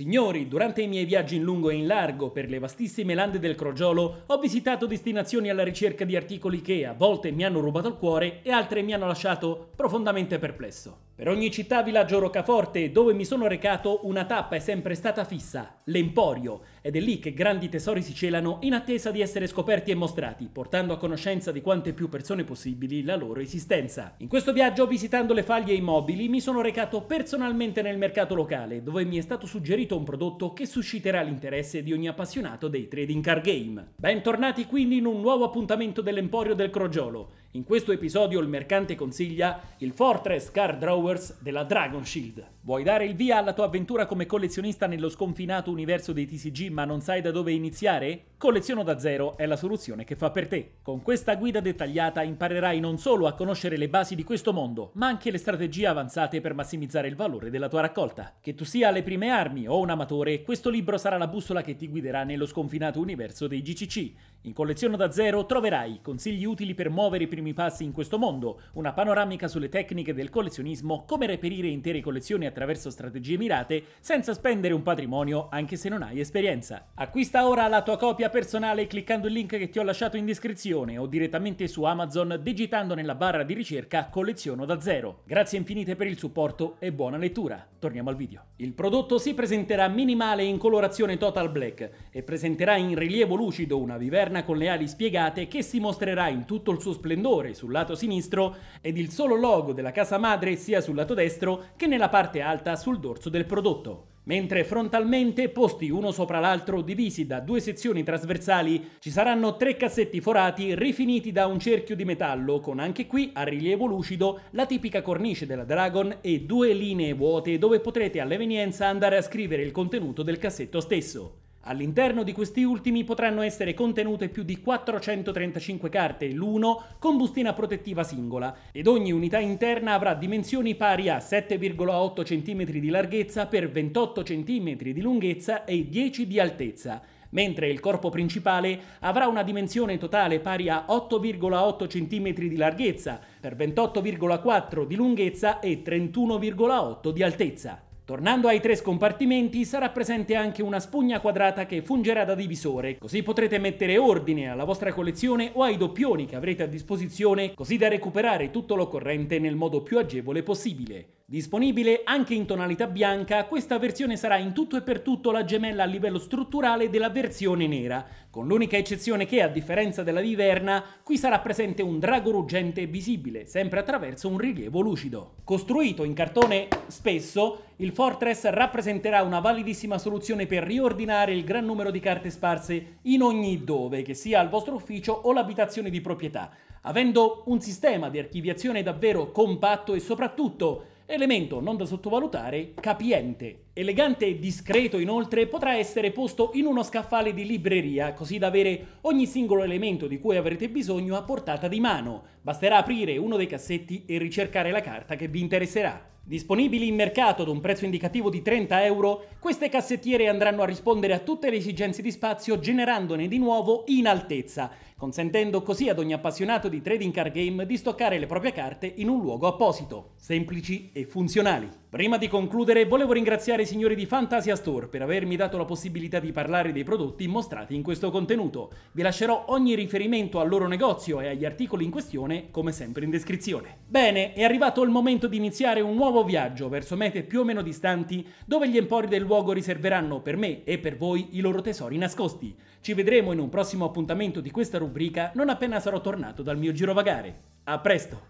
Signori, durante i miei viaggi in lungo e in largo per le vastissime lande del Crogiolo ho visitato destinazioni alla ricerca di articoli che a volte mi hanno rubato il cuore e altre mi hanno lasciato profondamente perplesso. Per ogni città, villaggio o roccaforte dove mi sono recato una tappa è sempre stata fissa, l'Emporio, ed è lì che grandi tesori si celano in attesa di essere scoperti e mostrati, portando a conoscenza di quante più persone possibili la loro esistenza. In questo viaggio, visitando le faglie immobili, mi sono recato personalmente nel mercato locale, dove mi è stato suggerito un prodotto che susciterà l'interesse di ogni appassionato dei trading card game. Bentornati quindi in un nuovo appuntamento dell'Emporio del Crogiolo. In questo episodio il mercante consiglia il Fortress Card Drawers della Dragon Shield. Vuoi dare il via alla tua avventura come collezionista nello sconfinato universo dei TCG ma non sai da dove iniziare? Colleziono da zero è la soluzione che fa per te. Con questa guida dettagliata imparerai non solo a conoscere le basi di questo mondo, ma anche le strategie avanzate per massimizzare il valore della tua raccolta. Che tu sia alle prime armi o un amatore, questo libro sarà la bussola che ti guiderà nello sconfinato universo dei GCC. In Colleziono da zero troverai consigli utili per muovere i primi primi passi in questo mondo, una panoramica sulle tecniche del collezionismo, come reperire intere collezioni attraverso strategie mirate senza spendere un patrimonio anche se non hai esperienza. Acquista ora la tua copia personale cliccando il link che ti ho lasciato in descrizione o direttamente su Amazon digitando nella barra di ricerca colleziono da zero. Grazie infinite per il supporto e buona lettura. Torniamo al video. Il prodotto si presenterà minimale in colorazione total black e presenterà in rilievo lucido una viverna con le ali spiegate che si mostrerà in tutto il suo splendore splendore sul lato sinistro ed il solo logo della casa madre sia sul lato destro che nella parte alta sul dorso del prodotto mentre frontalmente, posti uno sopra l'altro, divisi da due sezioni trasversali, ci saranno tre cassetti forati rifiniti da un cerchio di metallo, con anche qui a rilievo lucido la tipica cornice della Dragon e due linee vuote dove potrete all'evenienza andare a scrivere il contenuto del cassetto stesso. All'interno di questi ultimi potranno essere contenute più di 435 carte, l'uno con bustina protettiva singola, ed ogni unità interna avrà dimensioni pari a 7,8 cm di larghezza per 28 cm di lunghezza e 10 di altezza, mentre il corpo principale avrà una dimensione totale pari a 8,8 cm di larghezza per 28,4 di lunghezza e 31,8 di altezza. Tornando ai tre scompartimenti sarà presente anche una spugna quadrata che fungerà da divisore, così potrete mettere ordine alla vostra collezione o ai doppioni che avrete a disposizione, così da recuperare tutto l'occorrente nel modo più agevole possibile. Disponibile anche in tonalità bianca, questa versione sarà in tutto e per tutto la gemella a livello strutturale della versione nera, con l'unica eccezione che, a differenza della viverna, qui sarà presente un drago ruggente visibile, sempre attraverso un rilievo lucido. Costruito in cartone spesso, il Fortress rappresenterà una validissima soluzione per riordinare il gran numero di carte sparse in ogni dove, che sia al vostro ufficio o l'abitazione di proprietà, avendo un sistema di archiviazione davvero compatto e soprattutto Elemento non da sottovalutare, capiente. Elegante e discreto inoltre potrà essere posto in uno scaffale di libreria così da avere ogni singolo elemento di cui avrete bisogno a portata di mano. Basterà aprire uno dei cassetti e ricercare la carta che vi interesserà. Disponibili in mercato ad un prezzo indicativo di 30 euro, queste cassettiere andranno a rispondere a tutte le esigenze di spazio generandone di nuovo in altezza, consentendo così ad ogni appassionato di trading card game di stoccare le proprie carte in un luogo apposito, semplici e funzionali. Prima di concludere, volevo ringraziare i signori di Fantasia Store per avermi dato la possibilità di parlare dei prodotti mostrati in questo contenuto. Vi lascerò ogni riferimento al loro negozio e agli articoli in questione, come sempre in descrizione. Bene, è arrivato il momento di iniziare un nuovo viaggio verso mete più o meno distanti, dove gli empori del luogo riserveranno per me e per voi i loro tesori nascosti. Ci vedremo in un prossimo appuntamento di questa rubrica non appena sarò tornato dal mio girovagare. A presto!